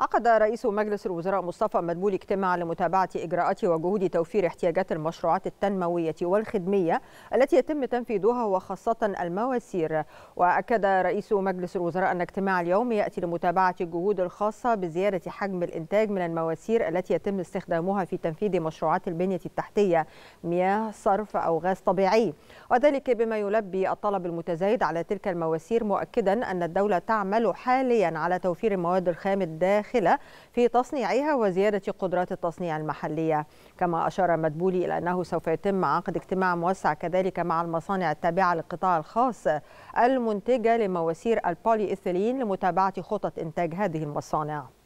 عقد رئيس مجلس الوزراء مصطفى مدبولي اجتماعا لمتابعة إجراءات وجهود توفير احتياجات المشروعات التنموية والخدمية التي يتم تنفيذها وخاصة المواسير وأكد رئيس مجلس الوزراء أن اجتماع اليوم يأتي لمتابعة الجهود الخاصة بزيادة حجم الإنتاج من المواسير التي يتم استخدامها في تنفيذ مشروعات البنية التحتية مياه صرف أو غاز طبيعي وذلك بما يلبي الطلب المتزايد على تلك المواسير مؤكدا أن الدولة تعمل حاليا على توفير المواد الخام الداخل الخلة في تصنيعها وزيادة قدرات التصنيع المحلية كما أشار مدبولي إلى أنه سوف يتم عقد اجتماع موسع كذلك مع المصانع التابعة للقطاع الخاص المنتجة لمواسير البولي إيثيلين لمتابعة خطط إنتاج هذه المصانع